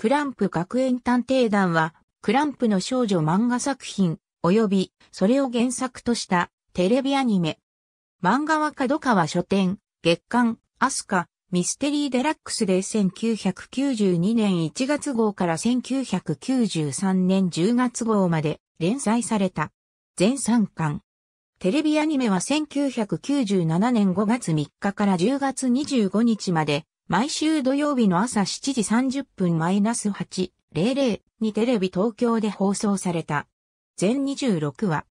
クランプ学園探偵団は、クランプの少女漫画作品、及び、それを原作としたテレビアニメ。漫画は角川書店、月刊、アスカ、ミステリーデラックスで1992年1月号から1993年10月号まで連載された。全3巻。テレビアニメは1997年5月3日から10月25日まで毎週土曜日の朝7時30分マイナス -800 にテレビ東京で放送された。全26話。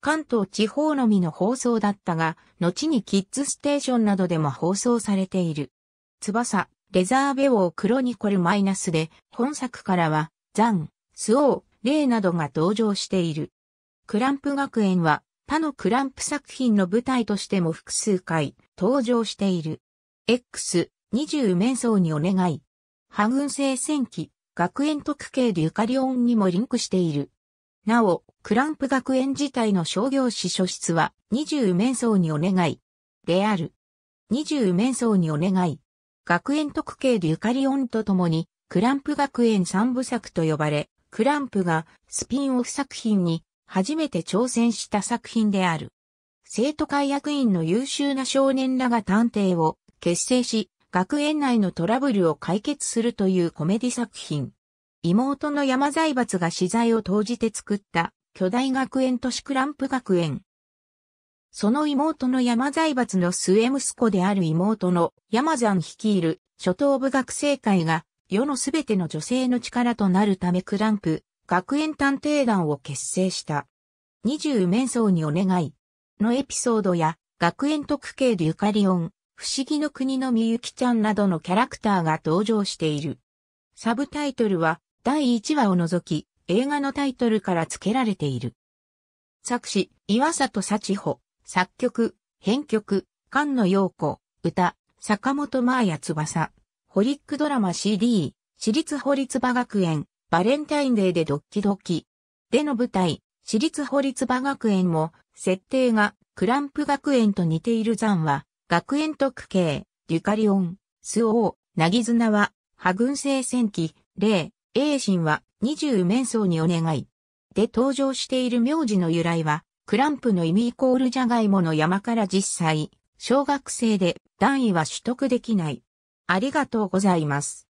関東地方のみの放送だったが、後にキッズステーションなどでも放送されている。翼、レザーベオークロニコルマイナスで、本作からは、ザン、スオー、レイなどが登場している。クランプ学園は、他のクランプ作品の舞台としても複数回登場している。X、20面相にお願い。波群生戦記、学園特系デュカリオンにもリンクしている。なお、クランプ学園自体の商業史書室は20面相にお願い。である。20面相にお願い。学園特系デュカリオンと共に、クランプ学園三部作と呼ばれ、クランプがスピンオフ作品に初めて挑戦した作品である。生徒会役員の優秀な少年らが探偵を結成し、学園内のトラブルを解決するというコメディ作品。妹の山財閥が資材を投じて作った巨大学園都市クランプ学園。その妹の山財閥の末息子である妹の山山率いる初等部学生会が世のすべての女性の力となるためクランプ学園探偵団を結成した。二十面相にお願いのエピソードや学園特警デュカリオン、不思議の国のみゆきちゃんなどのキャラクターが登場している。サブタイトルは第1話を除き映画のタイトルから付けられている。作詞、岩里幸穂、作曲、編曲、菅野陽子、歌、坂本真綾翼、ホリックドラマ CD、私立法律場学園、バレンタインデーでドッキドキ。での舞台、私立法律場学園も、設定がクランプ学園と似ている残は、学園特系、デュカリオン、スオー、ナギズナは、ハ軍政戦記、霊、英心は、二十面相にお願い。で登場している名字の由来は、クランプの意味イコールジャガイモの山から実際、小学生で段位は取得できない。ありがとうございます。